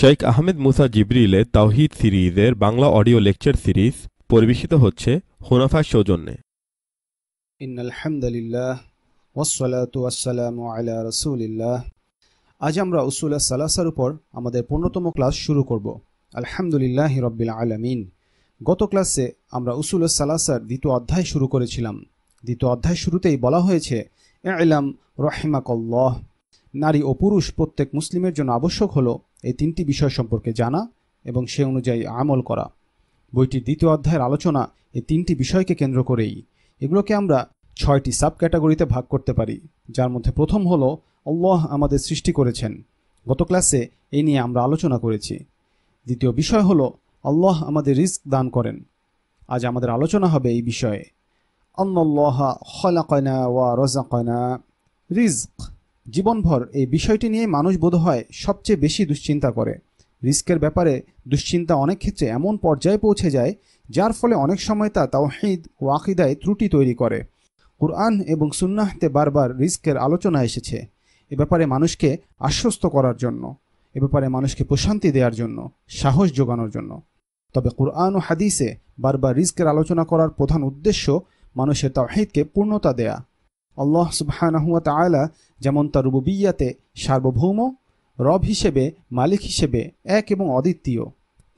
শেখ আহমেদ মুসা জিবরিলে তাওহিদ সিরিজের Bangla audio lecture series পরিবেশিত হচ্ছে হুনাফার সৌজন্যে আজ আমরা উসুলা সালাসার উপর আমাদের পূর্ণতম ক্লাস শুরু করব আলহামদুলিল্লাহ হিরবিল আলামিন গত ক্লাসে আমরা উসুলা সালাসার দ্বিতীয় অধ্যায় শুরু করেছিলাম দ্বিতীয় অধ্যায় শুরুতেই বলা হয়েছে এলাম রহিমাকল্লাহ নারী ও পুরুষ প্রত্যেক মুসলিমের জন্য আবশ্যক হলো এই তিনটি বিষয় সম্পর্কে জানা এবং সে অনুযায়ী আমল করা বইটির দ্বিতীয় অধ্যায়ের আলোচনা এই তিনটি বিষয়কে কেন্দ্র করেই এগুলোকে আমরা ছয়টি সাব ক্যাটাগরিতে ভাগ করতে পারি যার মধ্যে প্রথম হল অল্লাহ আমাদের সৃষ্টি করেছেন গত ক্লাসে এই নিয়ে আমরা আলোচনা করেছি দ্বিতীয় বিষয় হল আল্লাহ আমাদের রিস্ক দান করেন আজ আমাদের আলোচনা হবে এই বিষয়ে অন্নল্লাহ খলাকনা ওয়া কয়না রিস্ক জীবনভর এই বিষয়টি নিয়ে মানুষ বোধ হয় সবচেয়ে বেশি দুশ্চিন্তা করে রিস্কের ব্যাপারে দুশ্চিন্তা অনেক ক্ষেত্রে এমন পর্যায়ে পৌঁছে যায় যার ফলে অনেক সময় তা তাওহিদ ও আকিদায় ত্রুটি তৈরি করে কুরআন এবং সুন্নাহতে বারবার রিস্কের আলোচনা এসেছে এ ব্যাপারে মানুষকে আশ্বস্ত করার জন্য এ ব্যাপারে মানুষকে প্রশান্তি দেওয়ার জন্য সাহস যোগানোর জন্য তবে কুরআন ও হাদিসে বারবার রিস্কের আলোচনা করার প্রধান উদ্দেশ্য মানুষের তাহিদকে পূর্ণতা দেয়া আল্লাহ সুবাহানহুয়া তালা যেমন তার রুবুবিয়াতে সার্বভৌম রব হিসেবে মালিক হিসেবে এক এবং অদ্বিতীয়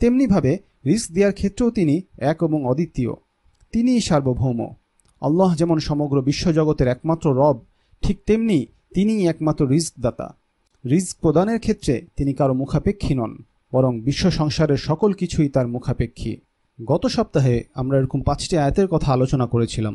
তেমনিভাবে রিস্ক দেওয়ার ক্ষেত্রেও তিনি এক এবং অদ্বিতীয় তিনি সার্বভৌম আল্লাহ যেমন সমগ্র বিশ্বজগতের একমাত্র রব ঠিক তেমনি তিনিই একমাত্র রিস্কদাতা রিস্ক প্রদানের ক্ষেত্রে তিনি কারো মুখাপেক্ষী নন বরং বিশ্ব সংসারের সকল কিছুই তার মুখাপেক্ষী গত সপ্তাহে আমরা এরকম পাঁচটি আয়াতের কথা আলোচনা করেছিলাম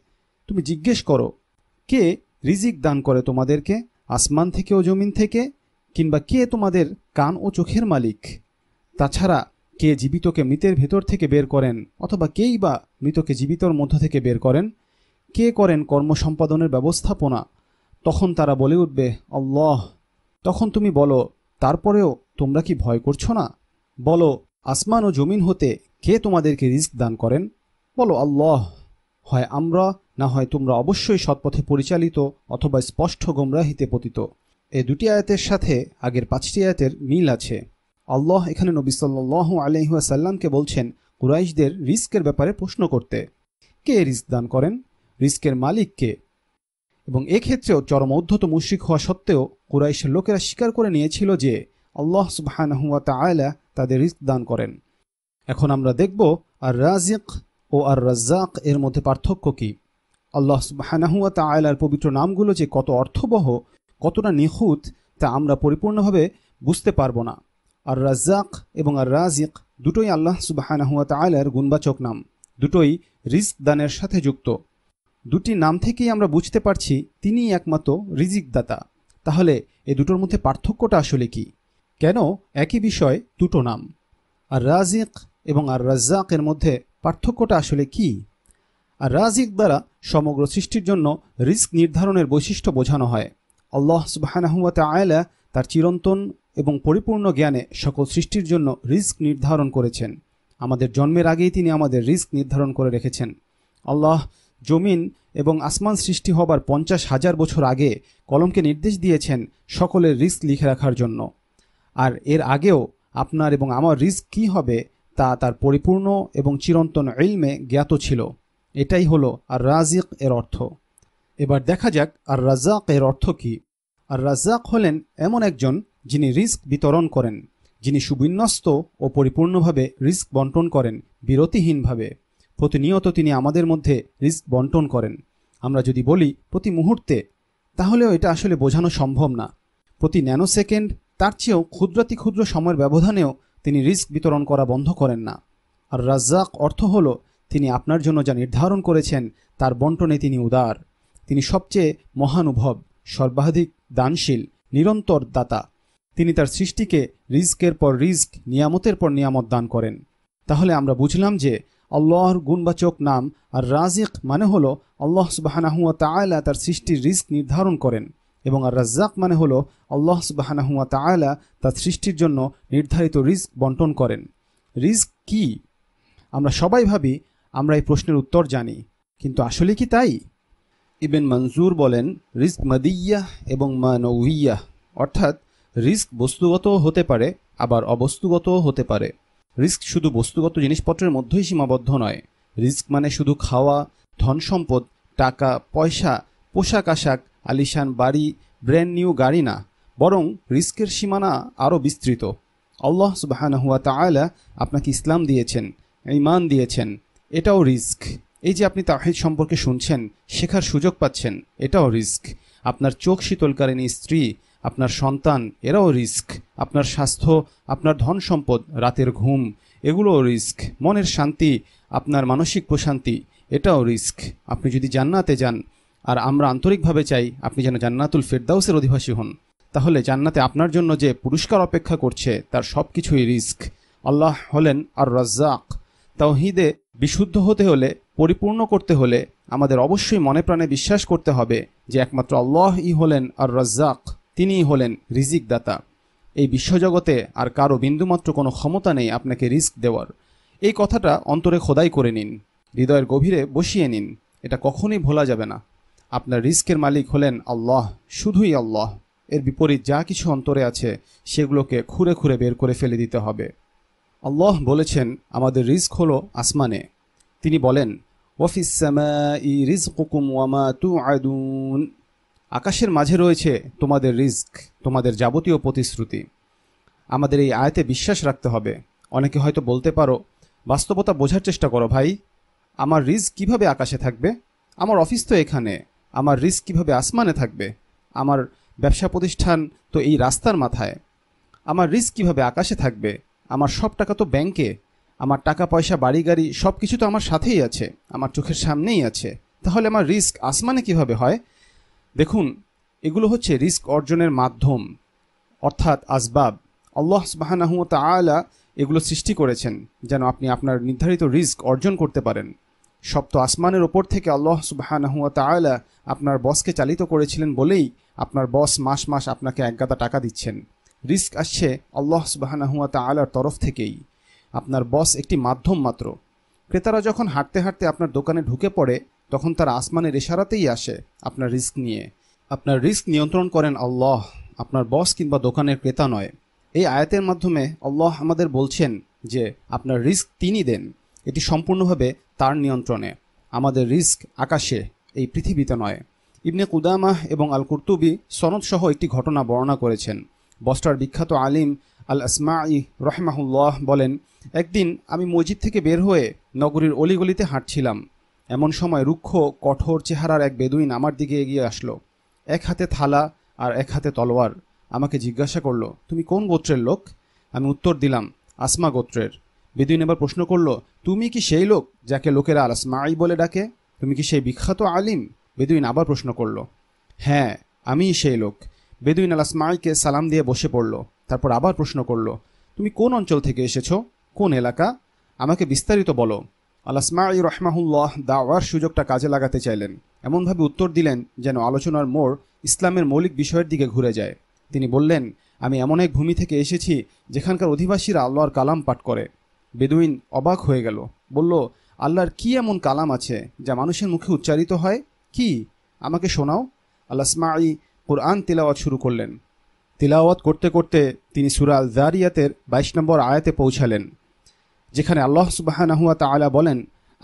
তুমি জিজ্ঞেস করো কে রিজিক দান করে তোমাদেরকে আসমান থেকে ও জমিন থেকে কিংবা কে তোমাদের কান ও চোখের মালিক তাছাড়া কে জীবিতকে মৃতের ভেতর থেকে বের করেন অথবা কেই বা মৃতকে জীবিতর মধ্য থেকে বের করেন কে করেন কর্ম সম্পাদনের ব্যবস্থাপনা তখন তারা বলে উঠবে অল্লাহ তখন তুমি বলো তারপরেও তোমরা কি ভয় করছো না বলো আসমান ও জমিন হতে কে তোমাদেরকে রিস্ক দান করেন বলো আল্লাহ হয় আমরা না হয় তোমরা অবশ্যই সৎপথে পরিচালিত অথবা স্পষ্ট গোমরাহিতে পতিত এ দুটি আয়াতের সাথে আগের পাঁচটি আয়াতের মিল আছে আল্লাহ এখানে নবী সাল্লু আলহিহাসাল্লামকে বলছেন কুরাইশদের রিস্কের ব্যাপারে প্রশ্ন করতে কে রিস্ক দান করেন রিস্কের মালিক কে এবং এক্ষেত্রেও চরম উদ্ধত মুশ্রিক হওয়া সত্ত্বেও কুরাইশের লোকেরা স্বীকার করে নিয়েছিল যে আল্লাহ সুবাহানহুয়া তালা তাদের রিস্ক দান করেন এখন আমরা দেখব আর রাজিক ও আর রাজ্জাক এর মধ্যে পার্থক্য কী আল্লাহ তা আয়লার পবিত্র নামগুলো যে কত অর্থবহ কতটা নিখুঁত তা আমরা পরিপূর্ণভাবে বুঝতে পারব না আর রাজ্জাক এবং আর রাজিক দুটোই আল্লাহ সুবাহানাহুয়া আয়লার গুণবাচক নাম দুটোই রিস্ক দানের সাথে যুক্ত দুটি নাম থেকেই আমরা বুঝতে পারছি তিনিই একমাত্র রিজিকদাতা তাহলে এ দুটোর মধ্যে পার্থক্যটা আসলে কি কেন একই বিষয় দুটো নাম আর রাজিক এবং আর রাজ্জাকের মধ্যে পার্থক্যটা আসলে কী আর রাজিক দ্বারা সমগ্র সৃষ্টির জন্য রিস্ক নির্ধারণের বৈশিষ্ট্য বোঝানো হয় আল্লাহ সুবাহানাহুয়া আয়লা তার চিরন্তন এবং পরিপূর্ণ জ্ঞানে সকল সৃষ্টির জন্য রিস্ক নির্ধারণ করেছেন আমাদের জন্মের আগেই তিনি আমাদের রিস্ক নির্ধারণ করে রেখেছেন আল্লাহ জমিন এবং আসমান সৃষ্টি হবার পঞ্চাশ হাজার বছর আগে কলমকে নির্দেশ দিয়েছেন সকলের রিস্ক লিখে রাখার জন্য আর এর আগেও আপনার এবং আমার রিস্ক কী হবে তা তার পরিপূর্ণ এবং চিরন্তন ইলমে জ্ঞাত ছিল এটাই হলো আর রাজিক এর অর্থ এবার দেখা যাক আর রাজ্জাক এর অর্থ কি আর রাজ্জাক হলেন এমন একজন যিনি রিস্ক বিতরণ করেন যিনি সুবিন্যস্ত ও পরিপূর্ণভাবে রিস্ক বন্টন করেন বিরতিহীনভাবে প্রতিনিয়ত তিনি আমাদের মধ্যে রিস্ক বন্টন করেন আমরা যদি বলি প্রতি মুহূর্তে তাহলেও এটা আসলে বোঝানো সম্ভব না প্রতি ন্যানো সেকেন্ড তার চেয়েও ক্ষুদ্রাতি ক্ষুদ্র সময়ের ব্যবধানেও তিনি রিস্ক বিতরণ করা বন্ধ করেন না আর রাজ্জাক অর্থ হলো তিনি আপনার জন্য যা নির্ধারণ করেছেন তার বন্টনে তিনি উদার তিনি সবচেয়ে মহানুভব সর্বাধিক দানশীল নিরন্তর দাতা তিনি তার সৃষ্টিকে রিস্কের পর রিস্ক নিয়ামতের পর নিয়ামত দান করেন তাহলে আমরা বুঝলাম যে আল্লাহর গুণবাচক নাম আর রাজিক মানে হলো আল্লাহ সুবাহানাহুয়া তায়লা তার সৃষ্টির রিস্ক নির্ধারণ করেন এবং আর রাজ্জাক মানে হলো আল্লাহ সুবাহানাহুয়া তায়লা তার সৃষ্টির জন্য নির্ধারিত রিস্ক বন্টন করেন রিস্ক কি আমরা সবাই ভাবি আমরা এই প্রশ্নের উত্তর জানি কিন্তু আসলে কি তাই ইবেন মঞ্জুর বলেন রিস্ক মাদিয়া এবং মানৌইয়া অর্থাৎ রিস্ক বস্তুগত হতে পারে আবার অবস্তুগতও হতে পারে রিস্ক শুধু বস্তুগত জিনিসপত্রের মধ্যেই সীমাবদ্ধ নয় রিস্ক মানে শুধু খাওয়া ধন সম্পদ টাকা পয়সা পোশাক আশাক আলিশান বাড়ি ব্র্যান্ড নিউ গাড়ি না বরং রিস্কের সীমানা আরও বিস্তৃত আল্লাহ সুবাহানহুয়া তালা আপনাকে ইসলাম দিয়েছেন ইমান দিয়েছেন এটাও রিস্ক এই যে আপনি তাহিদ সম্পর্কে শুনছেন শেখার সুযোগ পাচ্ছেন এটাও রিস্ক আপনার চোখ শীতলকালীন স্ত্রী আপনার সন্তান এরাও রিস্ক আপনার স্বাস্থ্য আপনার ধন সম্পদ রাতের ঘুম এগুলোও রিস্ক মনের শান্তি আপনার মানসিক প্রশান্তি এটাও রিস্ক আপনি যদি জান্নাতে যান আর আমরা আন্তরিকভাবে চাই আপনি যেন জান্নাতুল ফেরদাউসের অধিবাসী হন তাহলে জান্নাতে আপনার জন্য যে পুরস্কার অপেক্ষা করছে তার সব কিছুই রিস্ক আল্লাহ হলেন আর রাজ্জাক তাওহিদে বিশুদ্ধ হতে হলে পরিপূর্ণ করতে হলে আমাদের অবশ্যই মনে প্রাণে বিশ্বাস করতে হবে যে একমাত্র আল্লাহ ই হলেন আর রাজ্জাক তিনিই হলেন রিজিক দাতা এই বিশ্বজগতে আর কারো বিন্দুমাত্র কোনো ক্ষমতা নেই আপনাকে রিস্ক দেওয়ার এই কথাটা অন্তরে খোদাই করে নিন হৃদয়ের গভীরে বসিয়ে নিন এটা কখনই ভোলা যাবে না আপনার রিস্কের মালিক হলেন আল্লাহ শুধুই আল্লাহ এর বিপরীত যা কিছু অন্তরে আছে সেগুলোকে খুঁড়ে খুঁড়ে বের করে ফেলে দিতে হবে আল্লাহ বলেছেন আমাদের রিস্ক হলো আসমানে তিনি বলেন আকাশের মাঝে রয়েছে তোমাদের রিস্ক তোমাদের যাবতীয় প্রতিশ্রুতি আমাদের এই আয়তে বিশ্বাস রাখতে হবে অনেকে হয়তো বলতে পারো বাস্তবতা বোঝার চেষ্টা করো ভাই আমার রিস্ক কিভাবে আকাশে থাকবে আমার অফিস তো এখানে আমার রিস্ক কিভাবে আসমানে থাকবে আমার ব্যবসা প্রতিষ্ঠান তো এই রাস্তার মাথায় আমার রিস্ক কিভাবে আকাশে থাকবে আমার সব টাকা তো ব্যাংকে আমার টাকা পয়সা বাড়ি গাড়ি সব কিছু তো আমার সাথেই আছে আমার চোখের সামনেই আছে তাহলে আমার রিস্ক আসমানে কিভাবে হয় দেখুন এগুলো হচ্ছে রিস্ক অর্জনের মাধ্যম অর্থাৎ আসবাব আল্লাহ সুবাহানাহু আলা এগুলো সৃষ্টি করেছেন যেন আপনি আপনার নির্ধারিত রিস্ক অর্জন করতে পারেন সপ্ত আসমানের ওপর থেকে আল্লাহ সুবাহানাহু তালা আপনার বসকে চালিত করেছিলেন বলেই আপনার বস মাস মাস আপনাকে একগাদা টাকা দিচ্ছেন রিস্ক আসছে আল্লাহ সুবাহানাহুয়া তালার তরফ থেকেই আপনার বস একটি মাধ্যম মাত্র ক্রেতারা যখন হাঁটতে হাঁটতে আপনার দোকানে ঢুকে পড়ে তখন তারা আসমানের ইশারাতেই আসে আপনার রিস্ক নিয়ে আপনার রিস্ক নিয়ন্ত্রণ করেন আল্লাহ আপনার বস কিংবা দোকানের ক্রেতা নয় এই আয়াতের মাধ্যমে আল্লাহ আমাদের বলছেন যে আপনার রিস্ক তিনি দেন এটি সম্পূর্ণভাবে তার নিয়ন্ত্রণে আমাদের রিস্ক আকাশে এই পৃথিবীতে নয় ইবনে কুদামাহ এবং আল কুর্তুবি সনদসহ একটি ঘটনা বর্ণনা করেছেন বস্টার বিখ্যাত আলিম আল ই রহমাহুল্লাহ বলেন একদিন আমি মসজিদ থেকে বের হয়ে নগরীর অলিগলিতে হাঁটছিলাম এমন সময় রুক্ষ কঠোর চেহারার এক বেদুইন আমার দিকে এগিয়ে আসলো এক হাতে থালা আর এক হাতে তলোয়ার আমাকে জিজ্ঞাসা করলো তুমি কোন গোত্রের লোক আমি উত্তর দিলাম আসমা গোত্রের বেদুইন এবার প্রশ্ন করলো তুমি কি সেই লোক যাকে লোকেরা আল আসমাই বলে ডাকে তুমি কি সেই বিখ্যাত আলিম বেদুইন আবার প্রশ্ন করলো হ্যাঁ আমি সেই লোক বেদুইন আল আসমাইকে সালাম দিয়ে বসে পড়ল তারপর আবার প্রশ্ন করল তুমি কোন অঞ্চল থেকে এসেছ কোন এলাকা আমাকে বিস্তারিত বলো আল আসমাই রহমাহুল্লাহ দাওয়ার সুযোগটা কাজে লাগাতে চাইলেন এমনভাবে উত্তর দিলেন যেন আলোচনার মোড় ইসলামের মৌলিক বিষয়ের দিকে ঘুরে যায় তিনি বললেন আমি এমন এক ভূমি থেকে এসেছি যেখানকার অধিবাসীরা আল্লাহর কালাম পাঠ করে বেদুইন অবাক হয়ে গেল বলল আল্লাহর কি এমন কালাম আছে যা মানুষের মুখে উচ্চারিত হয় কি আমাকে শোনাও আল্লাহ কোরআন তিলাওয়াত শুরু করলেন তিলাওয়াত করতে করতে তিনি সুরাল জারিয়াতের বাইশ নম্বর আয়াতে পৌঁছালেন যেখানে আল্লাহ সুবাহানাহুয়া তালা বলেন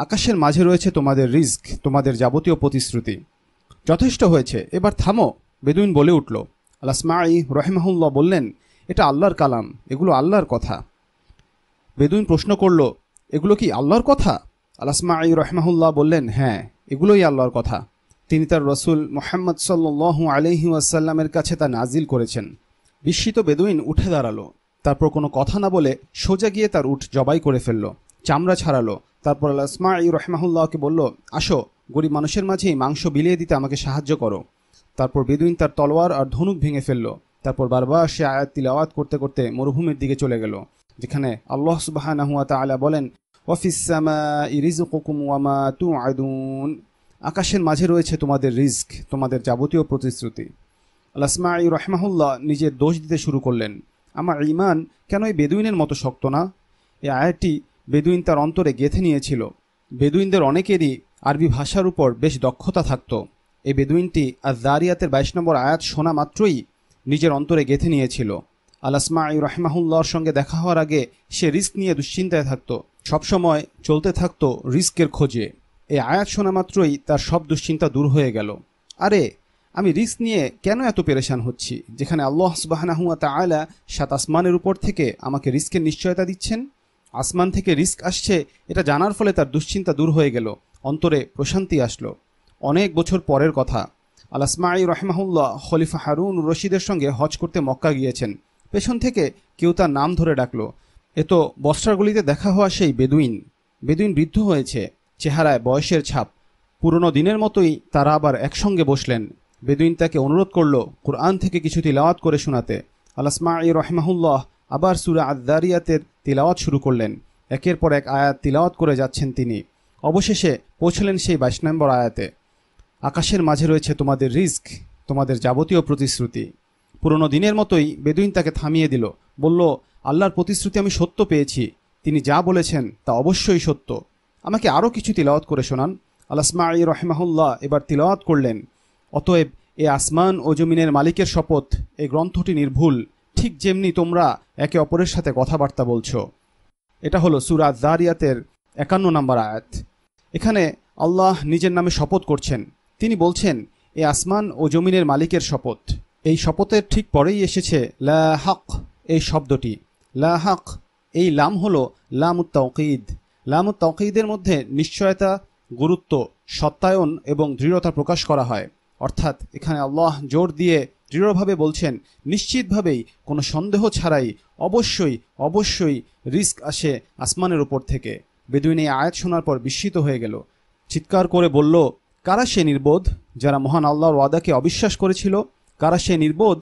আকাশের মাঝে রয়েছে তোমাদের রিস্ক তোমাদের যাবতীয় প্রতিশ্রুতি যথেষ্ট হয়েছে এবার থামো বেদুইন বলে উঠল আলাসমাই রহেমাহুল্লাহ বললেন এটা আল্লাহর কালাম এগুলো আল্লাহর কথা বেদুইন প্রশ্ন করল এগুলো কি আল্লাহর কথা আলাসমাই রহমাহুল্লাহ বললেন হ্যাঁ এগুলোই আল্লাহর কথা তিনি তার রসুল মোহাম্মদ সাল্লু আলহি ওয়াসাল্লামের কাছে তা নাজিল করেছেন বিস্মিত বেদুইন উঠে দাঁড়ালো তারপর কোনো কথা না বলে সোজা গিয়ে তার উঠ জবাই করে ফেলল চামড়া ছাড়ালো তারপর আল্লাহমা ইসমাঈ রহমাহুল্লাহকে বলল আসো গরিব মানুষের মাঝেই মাংস বিলিয়ে দিতে আমাকে সাহায্য করো তারপর বেদুইন তার তলোয়ার আর ধনুক ভেঙে ফেলল তারপর বারবার সে আয়াত তিলাওয়াত করতে করতে মরুভূমির দিকে চলে গেল যেখানে আল্লাহ সুবাহ বলেন ওয়াফিসামা ওয়ামা তু আকাশের মাঝে রয়েছে তোমাদের রিস্ক তোমাদের যাবতীয় প্রতিশ্রুতি আলাসমাই রহমাহুল্লাহ নিজের দোষ দিতে শুরু করলেন আমার ইমান কেন এই বেদুইনের মতো শক্ত না এই আয়াতটি বেদুইন তার অন্তরে গেঁথে নিয়েছিল বেদুইনদের অনেকেরই আরবি ভাষার উপর বেশ দক্ষতা থাকত এই বেদুইনটি আর দারিয়াতের বাইশ নম্বর আয়াত শোনা মাত্রই নিজের অন্তরে গেঁথে নিয়েছিল আলাসমাই রহমাহুল্লাহর সঙ্গে দেখা হওয়ার আগে সে রিস্ক নিয়ে দুশ্চিন্তায় থাকত সবসময় চলতে থাকত রিস্কের খোঁজে এই আয়াত শোনা মাত্রই তার সব দুশ্চিন্তা দূর হয়ে গেল আরে আমি রিস্ক নিয়ে কেন এত পেরেশান হচ্ছি যেখানে আল্লাহ তা আয়লা সাত আসমানের উপর থেকে আমাকে রিস্কের নিশ্চয়তা দিচ্ছেন আসমান থেকে রিস্ক আসছে এটা জানার ফলে তার দুশ্চিন্তা দূর হয়ে গেল অন্তরে প্রশান্তি আসলো অনেক বছর পরের কথা আলাসমাই রহমাহুল্লাহ খলিফা হারুন রশিদের সঙ্গে হজ করতে মক্কা গিয়েছেন পেছন থেকে কেউ তার নাম ধরে ডাকলো এ তো বস্ত্রাগুলিতে দেখা হওয়া সেই বেদুইন বেদুইন বৃদ্ধ হয়েছে চেহারায় বয়সের ছাপ পুরনো দিনের মতোই তারা আবার একসঙ্গে বসলেন বেদুইন তাকে অনুরোধ করল কোরআন থেকে কিছু তিলাওয়াত করে শোনাতে ই রহমাহুল্লাহ আবার সুরা আদারিয়াতের তিলাওয়াত শুরু করলেন একের পর এক আয়াত তিলাওয়াত করে যাচ্ছেন তিনি অবশেষে পৌঁছলেন সেই বাইশ নম্বর আয়াতে আকাশের মাঝে রয়েছে তোমাদের রিস্ক তোমাদের যাবতীয় প্রতিশ্রুতি পুরনো দিনের মতোই বেদুইন তাকে থামিয়ে দিল বলল আল্লাহর প্রতিশ্রুতি আমি সত্য পেয়েছি তিনি যা বলেছেন তা অবশ্যই সত্য আমাকে আরও কিছু তিলওয়াত করে শোনান আই রহমাহুল্লাহ এবার তিলাওয়াত করলেন অতএব এ আসমান ও জমিনের মালিকের শপথ এই গ্রন্থটি নির্ভুল ঠিক যেমনি তোমরা একে অপরের সাথে কথাবার্তা বলছো এটা হলো সুরাত জারিয়াতের একান্ন নম্বর আয়াত এখানে আল্লাহ নিজের নামে শপথ করছেন তিনি বলছেন এ আসমান ও জমিনের মালিকের শপথ এই শপথের ঠিক পরেই এসেছে লা হক এই শব্দটি লাহাক হক এই লাম হলো লাম লামু তৌকিদের মধ্যে নিশ্চয়তা গুরুত্ব সত্যায়ন এবং দৃঢ়তা প্রকাশ করা হয় অর্থাৎ এখানে আল্লাহ জোর দিয়ে দৃঢ়ভাবে বলছেন নিশ্চিতভাবেই কোনো সন্দেহ ছাড়াই অবশ্যই অবশ্যই রিস্ক আসে আসমানের উপর থেকে বেদুইন এই আয়াত শোনার পর বিস্মিত হয়ে গেল চিৎকার করে বলল কারা সে নির্বোধ যারা মহান আল্লাহর ওয়াদাকে অবিশ্বাস করেছিল কারা সে নির্বোধ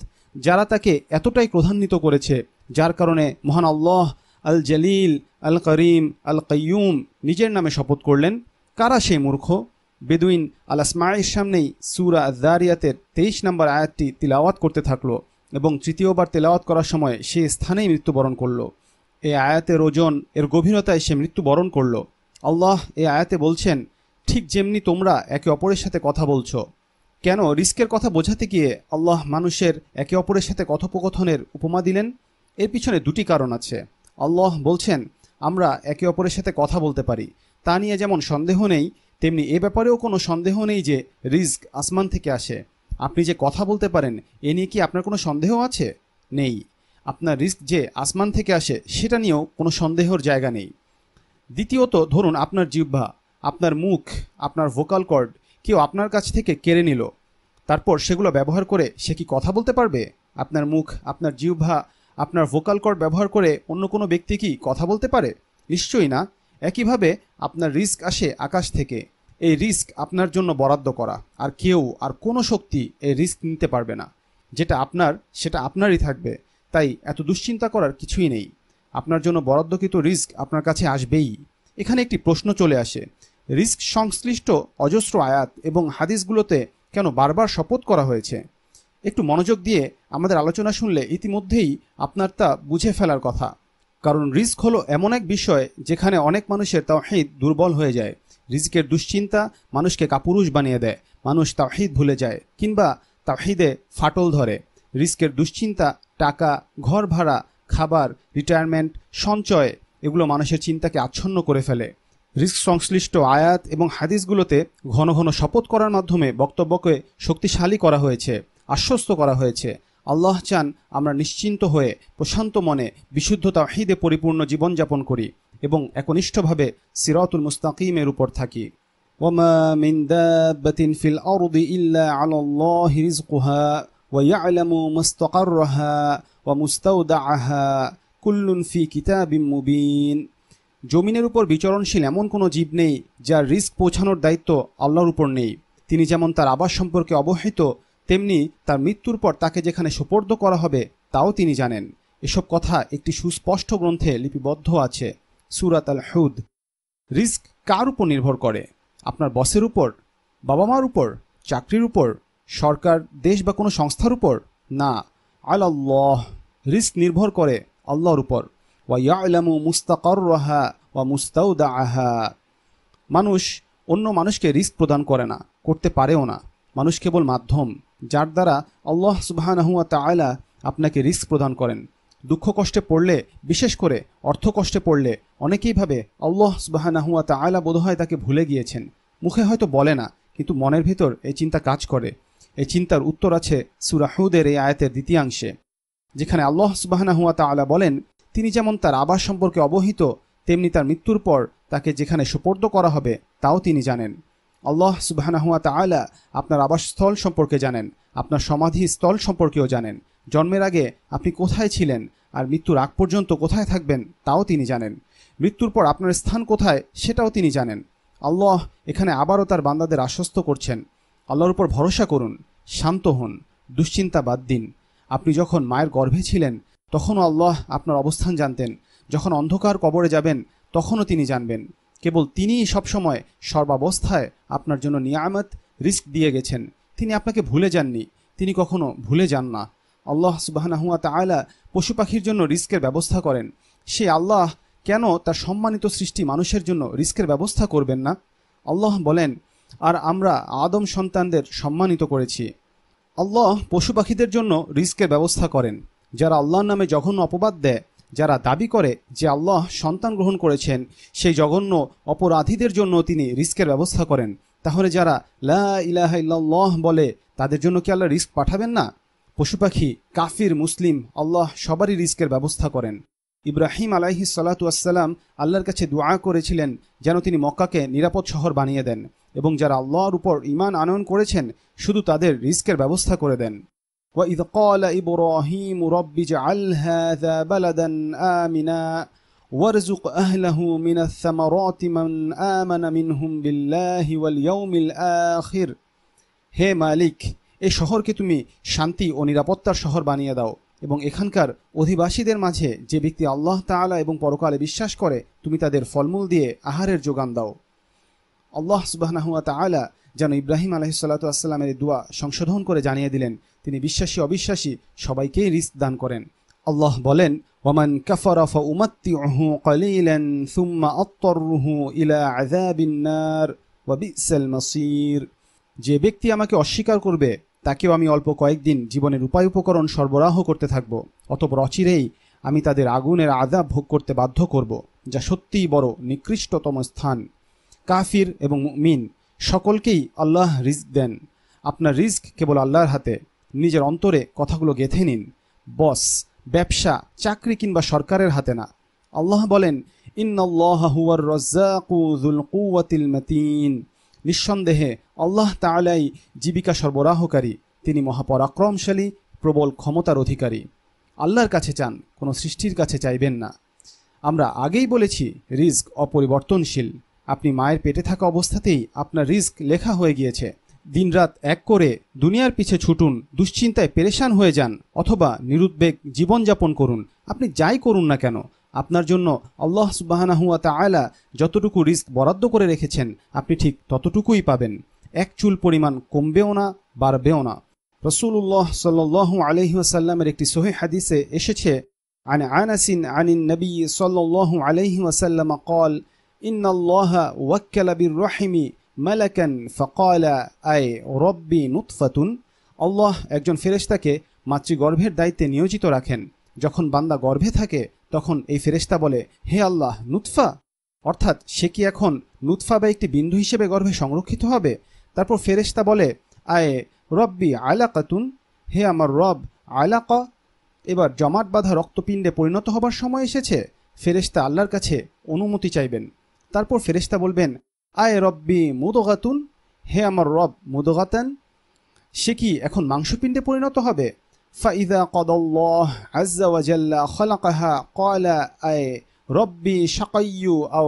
যারা তাকে এতটাই প্রধান্বিত করেছে যার কারণে মহান আল্লাহ আল জলিল আল করিম আল কয়ুম নিজের নামে শপথ করলেন কারা সেই মূর্খ বেদুইন আল আসমায়ের সামনেই সুরা জারিয়াতের তেইশ নম্বর আয়াতটি তিলাওয়াত করতে থাকল এবং তৃতীয়বার তেলাওয়াত করার সময় সে স্থানেই মৃত্যুবরণ করল এ আয়াতের ওজন এর গভীরতায় সে মৃত্যুবরণ করল আল্লাহ এ আয়াতে বলছেন ঠিক যেমনি তোমরা একে অপরের সাথে কথা বলছো কেন রিস্কের কথা বোঝাতে গিয়ে আল্লাহ মানুষের একে অপরের সাথে কথোপকথনের উপমা দিলেন এর পিছনে দুটি কারণ আছে আল্লাহ বলছেন আমরা একে অপরের সাথে কথা বলতে পারি তা নিয়ে যেমন সন্দেহ নেই তেমনি এ ব্যাপারেও কোনো সন্দেহ নেই যে রিস্ক আসমান থেকে আসে আপনি যে কথা বলতে পারেন এ নিয়ে কি আপনার কোনো সন্দেহ আছে নেই আপনার রিস্ক যে আসমান থেকে আসে সেটা নিয়েও কোনো সন্দেহর জায়গা নেই দ্বিতীয়ত ধরুন আপনার জিহ্বা আপনার মুখ আপনার ভোকাল কর্ড কেউ আপনার কাছ থেকে কেড়ে নিল তারপর সেগুলো ব্যবহার করে সে কি কথা বলতে পারবে আপনার মুখ আপনার জিহ্বা আপনার ভোকাল কর্ড ব্যবহার করে অন্য কোনো ব্যক্তি কি কথা বলতে পারে নিশ্চয়ই না একইভাবে আপনার রিস্ক আসে আকাশ থেকে এই রিস্ক আপনার জন্য বরাদ্দ করা আর কেউ আর কোনো শক্তি এই রিস্ক নিতে পারবে না যেটা আপনার সেটা আপনারই থাকবে তাই এত দুশ্চিন্তা করার কিছুই নেই আপনার জন্য বরাদ্দকৃত রিস্ক আপনার কাছে আসবেই এখানে একটি প্রশ্ন চলে আসে রিস্ক সংশ্লিষ্ট অজস্র আয়াত এবং হাদিসগুলোতে কেন বারবার শপথ করা হয়েছে একটু মনোযোগ দিয়ে আমাদের আলোচনা শুনলে ইতিমধ্যেই আপনার তা বুঝে ফেলার কথা কারণ রিস্ক হলো এমন এক বিষয় যেখানে অনেক মানুষের তাহিদ দুর্বল হয়ে যায় রিস্কের দুশ্চিন্তা মানুষকে কাপুরুষ বানিয়ে দেয় মানুষ তাহিদ ভুলে যায় কিংবা তাহিদে ফাটল ধরে রিস্কের দুশ্চিন্তা টাকা ঘর ভাড়া খাবার রিটায়ারমেন্ট সঞ্চয় এগুলো মানুষের চিন্তাকে আচ্ছন্ন করে ফেলে রিস্ক সংশ্লিষ্ট আয়াত এবং হাদিসগুলোতে ঘন ঘন শপথ করার মাধ্যমে বক্তব্যকে শক্তিশালী করা হয়েছে আশ্বস্ত করা হয়েছে আল্লাহ চান আমরা নিশ্চিন্ত হয়ে প্রশান্ত মনে বিশুদ্ধ তাহিদে পরিপূর্ণ জীবনযাপন করি এবং একনিষ্ঠভাবে সিরাতুল মুস্তাকিমের উপর থাকি জমিনের উপর বিচরণশীল এমন কোনো জীব নেই যার রিস্ক পৌঁছানোর দায়িত্ব আল্লাহর উপর নেই তিনি যেমন তার আবাস সম্পর্কে অবহিত তেমনি তার মৃত্যুর পর তাকে যেখানে সুপর্দ করা হবে তাও তিনি জানেন এসব কথা একটি সুস্পষ্ট গ্রন্থে লিপিবদ্ধ আছে সুরাত আল হুদ রিস্ক কার উপর নির্ভর করে আপনার বসের উপর বাবা মার উপর চাকরির উপর সরকার দেশ বা কোনো সংস্থার উপর না আল আল্লাহ রিস্ক নির্ভর করে আল্লাহর উপর ওয়াইয়ালামু মুস্তাকর রাহা ওয়া মুস্তাউদা আহা মানুষ অন্য মানুষকে রিস্ক প্রদান করে না করতে পারেও না মানুষ কেবল মাধ্যম যার দ্বারা আল্লাহ সুবাহানহুয়া তালা আপনাকে রিস্ক প্রদান করেন দুঃখ কষ্টে পড়লে বিশেষ করে অর্থ কষ্টে পড়লে অনেকেই ভাবে আল্লাহ সুবাহানাহুয়া তালা বোধহয় তাকে ভুলে গিয়েছেন মুখে হয়তো বলে না কিন্তু মনের ভেতর এই চিন্তা কাজ করে এই চিন্তার উত্তর আছে সুরাহুদের এই আয়াতের দ্বিতীয়াংশে যেখানে আল্লাহ সুবাহানাহুয়া তালা বলেন তিনি যেমন তার আবাস সম্পর্কে অবহিত তেমনি তার মৃত্যুর পর তাকে যেখানে সুপর্দ করা হবে তাও তিনি জানেন আল্লাহ সুবাহানাহুয়া তালা আপনার আবাসস্থল সম্পর্কে জানেন আপনার সমাধি স্থল সম্পর্কেও জানেন জন্মের আগে আপনি কোথায় ছিলেন আর মৃত্যুর আগ পর্যন্ত কোথায় থাকবেন তাও তিনি জানেন মৃত্যুর পর আপনার স্থান কোথায় সেটাও তিনি জানেন আল্লাহ এখানে আবারও তার বান্দাদের আশ্বস্ত করছেন আল্লাহর উপর ভরসা করুন শান্ত হন দুশ্চিন্তা বাদ দিন আপনি যখন মায়ের গর্ভে ছিলেন তখনও আল্লাহ আপনার অবস্থান জানতেন যখন অন্ধকার কবরে যাবেন তখনও তিনি জানবেন কেবল তিনিই সবসময় সর্বাবস্থায় আপনার জন্য নিয়ামত রিস্ক দিয়ে গেছেন তিনি আপনাকে ভুলে যাননি তিনি কখনো ভুলে যান না আল্লাহ সুবাহানাহুয়া তালা পশু পাখির জন্য রিস্কের ব্যবস্থা করেন সে আল্লাহ কেন তার সম্মানিত সৃষ্টি মানুষের জন্য রিস্কের ব্যবস্থা করবেন না আল্লাহ বলেন আর আমরা আদম সন্তানদের সম্মানিত করেছি আল্লাহ পশু পাখিদের জন্য রিস্কের ব্যবস্থা করেন যারা আল্লাহর নামে যখন অপবাদ দেয় যারা দাবি করে যে আল্লাহ সন্তান গ্রহণ করেছেন সেই জঘন্য অপরাধীদের জন্য তিনি রিস্কের ব্যবস্থা করেন তাহলে যারা লা ইহ বলে তাদের জন্য কি আল্লাহ রিস্ক পাঠাবেন না পশু পাখি কাফির মুসলিম আল্লাহ সবারই রিস্কের ব্যবস্থা করেন ইব্রাহিম আলাইহি সালাতুয়াসাল্লাম আল্লাহর কাছে দোয়া করেছিলেন যেন তিনি মক্কাকে নিরাপদ শহর বানিয়ে দেন এবং যারা আল্লাহর উপর ইমান আনয়ন করেছেন শুধু তাদের রিস্কের ব্যবস্থা করে দেন وإذ قال إبراهيم رب اجعل هذا بلدا آمنا وارزق أهله من الثمرات من آمن منهم بالله واليوم الآخر হে মালিক এ শহরকে তুমি শান্তি ও নিরাপত্তার শহর বানিয়ে দাও এবং এখানকার অধিবাসীদের মাঝে যে ব্যক্তি আল্লাহ তালা এবং পরকালে বিশ্বাস করে তুমি তাদের ফলমূল দিয়ে আহারের যোগান দাও আল্লাহ সুবাহ যেন ইব্রাহিম আলহিসাল্লা সাল্লামের দোয়া সংশোধন করে জানিয়ে দিলেন তিনি বিশ্বাসী অবিশ্বাসী সবাইকেই রিস্ক দান করেন আল্লাহ বলেন ওমান কাফারাফা অহু সুম্মা ইলা যে ব্যক্তি আমাকে অস্বীকার করবে তাকেও আমি অল্প কয়েকদিন জীবনের উপায় উপকরণ সরবরাহ করতে থাকব অতপর অচিরেই আমি তাদের আগুনের আজাব ভোগ করতে বাধ্য করব যা সত্যিই বড় নিকৃষ্টতম স্থান কাফির এবং মিন সকলকেই আল্লাহ রিস্ক দেন আপনার রিস্ক কেবল আল্লাহর হাতে নিজের অন্তরে কথাগুলো গেঁথে নিন বস ব্যবসা চাকরি কিংবা সরকারের হাতে না আল্লাহ বলেন নিঃসন্দেহে আল্লাহ তালাই জীবিকা সরবরাহকারী তিনি মহাপরাক্রমশালী প্রবল ক্ষমতার অধিকারী আল্লাহর কাছে চান কোনো সৃষ্টির কাছে চাইবেন না আমরা আগেই বলেছি রিস্ক অপরিবর্তনশীল আপনি মায়ের পেটে থাকা অবস্থাতেই আপনার রিস্ক লেখা হয়ে গিয়েছে দিনরাত এক করে দুনিয়ার পিছে ছুটুন দুশ্চিন্তায় পেরেশান হয়ে যান অথবা নিরুদ্বেগ জীবনযাপন করুন আপনি যাই করুন না কেন আপনার জন্য আল্লাহ সুবাহানাহুয়া আয়লা যতটুকু রিস্ক বরাদ্দ করে রেখেছেন আপনি ঠিক ততটুকুই পাবেন এক চুল পরিমাণ কমবেও না বাড়বেও না রসুল্লাহ সাল্লু আলহিউসাল্লামের একটি সোহে হাদিসে এসেছে عن عنس عن النبي صلى الله عليه وسلم قال إن الله وكل بالرحم মালাকান ফকালা আয় রব্বি নুৎফাতুন আল্লাহ একজন মাতৃ মাতৃগর্ভের দায়িত্বে নিয়োজিত রাখেন যখন বান্দা গর্ভে থাকে তখন এই ফেরেশতা বলে হে আল্লাহ নুৎফা অর্থাৎ সে কি এখন নুৎফা বা একটি বিন্দু হিসেবে গর্ভে সংরক্ষিত হবে তারপর ফেরেশতা বলে আয়ে রব্বি কাতুন হে আমার রব ক এবার জমাট বাঁধা রক্তপিণ্ডে পরিণত হবার সময় এসেছে ফেরেশতা আল্লাহর কাছে অনুমতি চাইবেন তারপর ফেরেশতা বলবেন আয় রব্বি মুদগাতুন হে আমার রব মুদগাতেন সে কি এখন মাংসপিণ্ডে পরিণত হবে ফাইদা কদল্লাহ الله عز وجل خلقها قال أي ربي شقي أو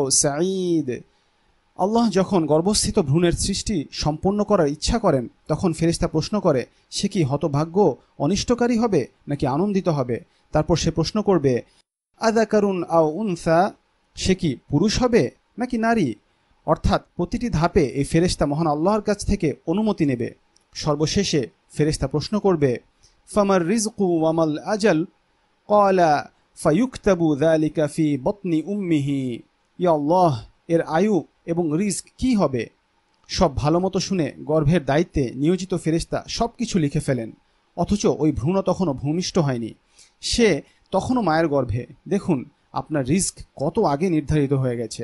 আল্লাহ যখন গর্ভস্থিত ভ্রূণের সৃষ্টি সম্পন্ন করার ইচ্ছা করেন তখন ফেরিস্তা প্রশ্ন করে সে কি হতভাগ্য অনিষ্টকারী হবে নাকি আনন্দিত হবে তারপর সে প্রশ্ন করবে আদা আদাকারুন আও উনসা সে কি পুরুষ হবে নাকি নারী অর্থাৎ প্রতিটি ধাপে এই ফেরেস্তা মহান আল্লাহর কাছ থেকে অনুমতি নেবে সর্বশেষে ফেরেস্তা প্রশ্ন করবে ফামার রিজকু ওয়ামাল আজল কলা ফায়ুক্তাবু দালিকা ফি বতনি উম্মিহি ইয়াল্লাহ এর আয়ু এবং রিস্ক কি হবে সব ভালোমতো শুনে গর্ভের দায়িত্বে নিয়োজিত ফেরিস্তা সব কিছু লিখে ফেলেন অথচ ওই ভ্রূণ তখনও ভূমিষ্ঠ হয়নি সে তখনও মায়ের গর্ভে দেখুন আপনার রিস্ক কত আগে নির্ধারিত হয়ে গেছে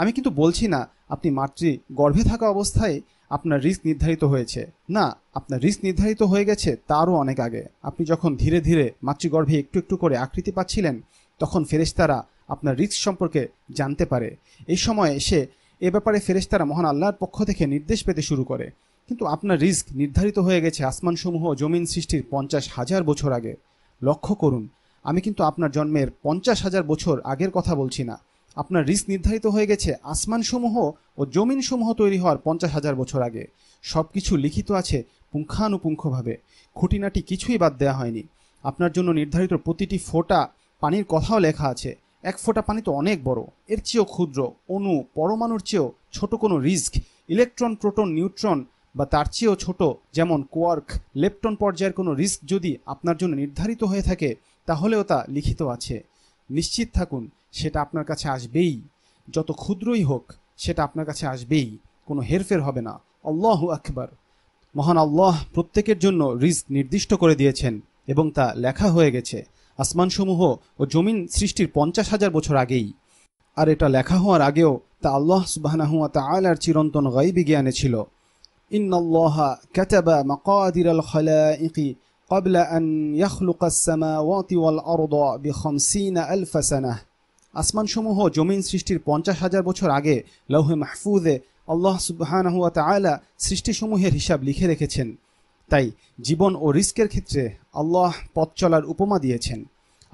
আমি কিন্তু বলছি না আপনি মাতৃ গর্ভে থাকা অবস্থায় আপনার রিস্ক নির্ধারিত হয়েছে না আপনার রিস্ক নির্ধারিত হয়ে গেছে তারও অনেক আগে আপনি যখন ধীরে ধীরে মাতৃগর্ভে একটু একটু করে আকৃতি পাচ্ছিলেন তখন ফেরেশতারা আপনার রিস্ক সম্পর্কে জানতে পারে এই সময় এসে এ ব্যাপারে ফেরেশতারা মহান আল্লাহর পক্ষ থেকে নির্দেশ পেতে শুরু করে কিন্তু আপনার রিস্ক নির্ধারিত হয়ে গেছে আসমানসমূহ জমিন সৃষ্টির পঞ্চাশ হাজার বছর আগে লক্ষ্য করুন আমি কিন্তু আপনার জন্মের পঞ্চাশ হাজার বছর আগের কথা বলছি না আপনার রিস্ক নির্ধারিত হয়ে গেছে আসমানসমূহ ও জমিনসমূহ তৈরি হওয়ার পঞ্চাশ হাজার বছর আগে সব কিছু লিখিত আছে পুঙ্খানুপুঙ্খভাবে খুঁটিনাটি কিছুই বাদ দেওয়া হয়নি আপনার জন্য নির্ধারিত প্রতিটি ফোঁটা পানির কথাও লেখা আছে এক ফোঁটা পানি তো অনেক বড় এর চেয়েও ক্ষুদ্র অণু পরমাণুর চেয়েও ছোট কোনো রিস্ক ইলেকট্রন প্রোটন নিউট্রন বা তার চেয়েও ছোট যেমন কোয়ার্ক লেপটন পর্যায়ের কোনো রিস্ক যদি আপনার জন্য নির্ধারিত হয়ে থাকে তাহলেও তা লিখিত আছে নিশ্চিত থাকুন সেটা আপনার কাছে আসবেই যত ক্ষুদ্রই হোক সেটা আপনার কাছে আসবেই কোনো হেরফের হবে না আল্লাহ আকবর মহান আল্লাহ প্রত্যেকের জন্য রিস্ক নির্দিষ্ট করে দিয়েছেন এবং তা লেখা হয়ে গেছে আসমানসমূহ ও জমিন সৃষ্টির পঞ্চাশ হাজার বছর আগেই আর এটা লেখা হওয়ার আগেও তা আল্লাহ সুবাহানাহুয়া তা আলার চিরন্তন গাইবি জ্ঞানে ছিল ইন্নআল্লাহা ক্যাচাবা মাকাদির খলা ইকি قبل أن يخلق السماوات والأرض بخمسين ألف سنة আসমানসমূহ জমিন সৃষ্টির পঞ্চাশ হাজার বছর আগে লৌহে মাহফুজে আল্লাহ সুবাহানহুয়া তালা সৃষ্টিসমূহের হিসাব লিখে রেখেছেন তাই জীবন ও রিস্কের ক্ষেত্রে আল্লাহ পথ চলার উপমা দিয়েছেন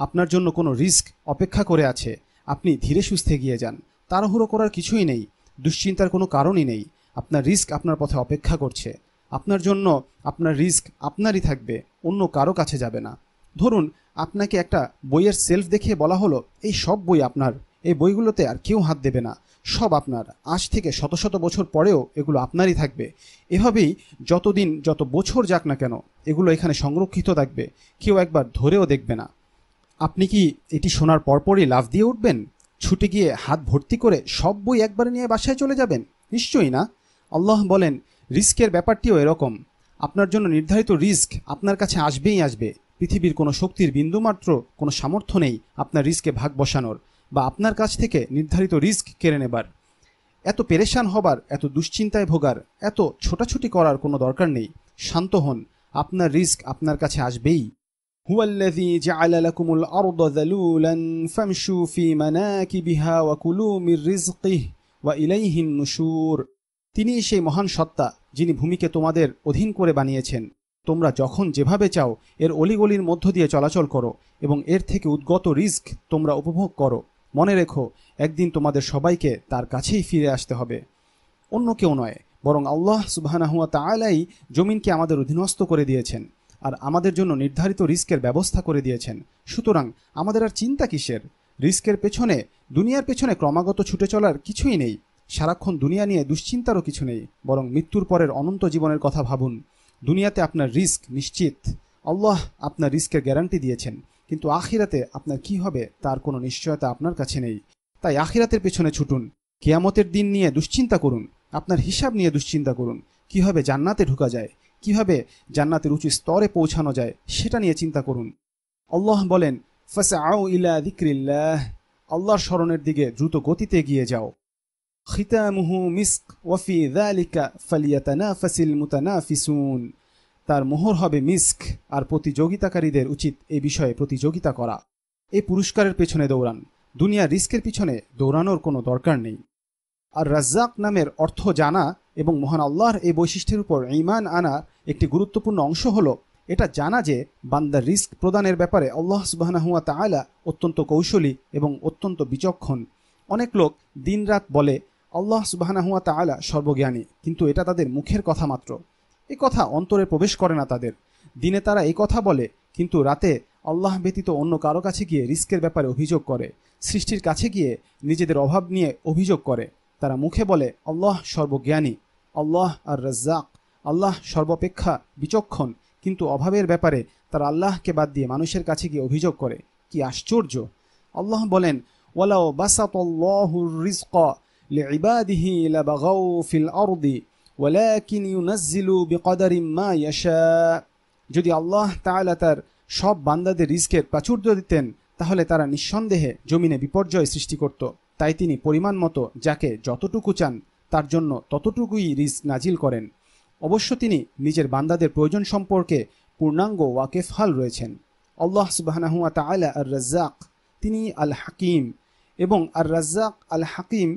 আপনার জন্য কোনো রিস্ক অপেক্ষা করে আছে আপনি ধীরে সুস্থে গিয়ে যান তাড়াহুড়ো করার কিছুই নেই দুশ্চিন্তার কোনো কারণই নেই আপনার রিস্ক আপনার পথে অপেক্ষা করছে আপনার জন্য আপনার রিস্ক আপনারই থাকবে অন্য কারো কাছে যাবে না ধরুন আপনাকে একটা বইয়ের সেলফ দেখিয়ে বলা হলো এই সব বই আপনার এই বইগুলোতে আর কেউ হাত দেবে না সব আপনার আজ থেকে শত শত বছর পরেও এগুলো আপনারই থাকবে এভাবেই যতদিন যত বছর যাক না কেন এগুলো এখানে সংরক্ষিত থাকবে কেউ একবার ধরেও দেখবে না আপনি কি এটি শোনার পরপরই লাভ দিয়ে উঠবেন ছুটে গিয়ে হাত ভর্তি করে সব বই একবারে নিয়ে বাসায় চলে যাবেন নিশ্চয়ই না আল্লাহ বলেন রিস্কের ব্যাপারটিও এরকম আপনার জন্য নির্ধারিত রিস্ক আপনার কাছে আসবেই আসবে পৃথিবীর কোনো শক্তির বিন্দুমাত্র কোনো সামর্থ্য নেই আপনার রিস্কে ভাগ বসানোর বা আপনার কাছ থেকে নির্ধারিত রিস্ক কেড়ে নেবার এত পেরেশান হবার এত দুশ্চিন্তায় ভোগার এত ছোটাছুটি করার কোনো দরকার নেই শান্ত হন আপনার রিস্ক আপনার কাছে আসবেই هو الذي جعل لكم তিনি সেই মহান সত্তা যিনি ভূমিকে তোমাদের অধীন করে বানিয়েছেন তোমরা যখন যেভাবে চাও এর অলিগলির মধ্য দিয়ে চলাচল করো এবং এর থেকে উদ্গত রিস্ক তোমরা উপভোগ করো মনে রেখো একদিন তোমাদের সবাইকে তার কাছেই ফিরে আসতে হবে অন্য কেউ নয় বরং আল্লাহ সুবাহানাহুয়া তালাই জমিনকে আমাদের অধীনস্থ করে দিয়েছেন আর আমাদের জন্য নির্ধারিত রিস্কের ব্যবস্থা করে দিয়েছেন সুতরাং আমাদের আর চিন্তা কিসের রিস্কের পেছনে দুনিয়ার পেছনে ক্রমাগত ছুটে চলার কিছুই নেই সারাক্ষণ দুনিয়া নিয়ে দুশ্চিন্তারও কিছু নেই বরং মৃত্যুর পরের অনন্ত জীবনের কথা ভাবুন দুনিয়াতে আপনার রিস্ক নিশ্চিত আল্লাহ আপনার রিস্কের গ্যারান্টি দিয়েছেন কিন্তু আখিরাতে আপনার কি হবে তার কোনো নিশ্চয়তা আপনার কাছে নেই তাই আখিরাতের পেছনে ছুটুন কেয়ামতের দিন নিয়ে দুশ্চিন্তা করুন আপনার হিসাব নিয়ে দুশ্চিন্তা করুন কিভাবে জান্নাতে ঢুকা যায় কিভাবে জান্নাতের উঁচু স্তরে পৌঁছানো যায় সেটা নিয়ে চিন্তা করুন আল্লাহ বলেন ফসে আউ ইলা দিক্রিল্লাহ আল্লাহর স্মরণের দিকে দ্রুত গতিতে এগিয়ে যাও খিতামুহু মিস্ক ওয়ফি দালিকা মুতানা ফিসুন তার মোহর হবে মিস্ক আর প্রতিযোগিতাকারীদের উচিত এ বিষয়ে প্রতিযোগিতা করা এই পুরস্কারের পেছনে দৌড়ান দুনিয়া রিস্কের পিছনে দৌড়ানোর কোনো দরকার নেই আর রাজ্জাক নামের অর্থ জানা এবং মহান আল্লাহর এই বৈশিষ্ট্যের উপর ইমান আনা একটি গুরুত্বপূর্ণ অংশ হল এটা জানা যে বান্দার রিস্ক প্রদানের ব্যাপারে আল্লাহ সুবাহানাহুয়া আয়লা অত্যন্ত কৌশলী এবং অত্যন্ত বিচক্ষণ অনেক লোক দিনরাত বলে আল্লাহ সুবাহানাহুয়া তালা সর্বজ্ঞানী কিন্তু এটা তাদের মুখের কথা মাত্র এ কথা অন্তরে প্রবেশ করে না তাদের দিনে তারা এই কথা বলে কিন্তু রাতে আল্লাহ ব্যতীত অন্য কারো কাছে গিয়ে রিস্কের ব্যাপারে অভিযোগ করে সৃষ্টির কাছে গিয়ে নিজেদের অভাব নিয়ে অভিযোগ করে তারা মুখে বলে আল্লাহ সর্বজ্ঞানী আল্লাহ আর রাজ্জাক আল্লাহ সর্বাপেক্ষা বিচক্ষণ কিন্তু অভাবের ব্যাপারে তারা আল্লাহকে বাদ দিয়ে মানুষের কাছে গিয়ে অভিযোগ করে কি আশ্চর্য আল্লাহ বলেন ওয়ালাও বাসাত لعباده لبغوا في الأرض ولكن ينزل بقدر ما يشاء যদি আল্লাহ তাআলা তার সব বান্দাদের রিস্কের প্রাচুর্য দিতেন তাহলে তারা নিঃসন্দেহে জমিনে বিপর্যয় সৃষ্টি করত তাই তিনি পরিমাণ মতো যাকে যতটুকু চান তার জন্য ততটুকুই রিস্ক নাজিল করেন অবশ্য তিনি নিজের বান্দাদের প্রয়োজন সম্পর্কে পূর্ণাঙ্গ ওয়াকেফহাল রয়েছেন আল্লাহ সুবাহানাহুয়া তালা আর রাজ্জাক তিনি আল হাকিম এবং আর রাজ্জাক আল হাকিম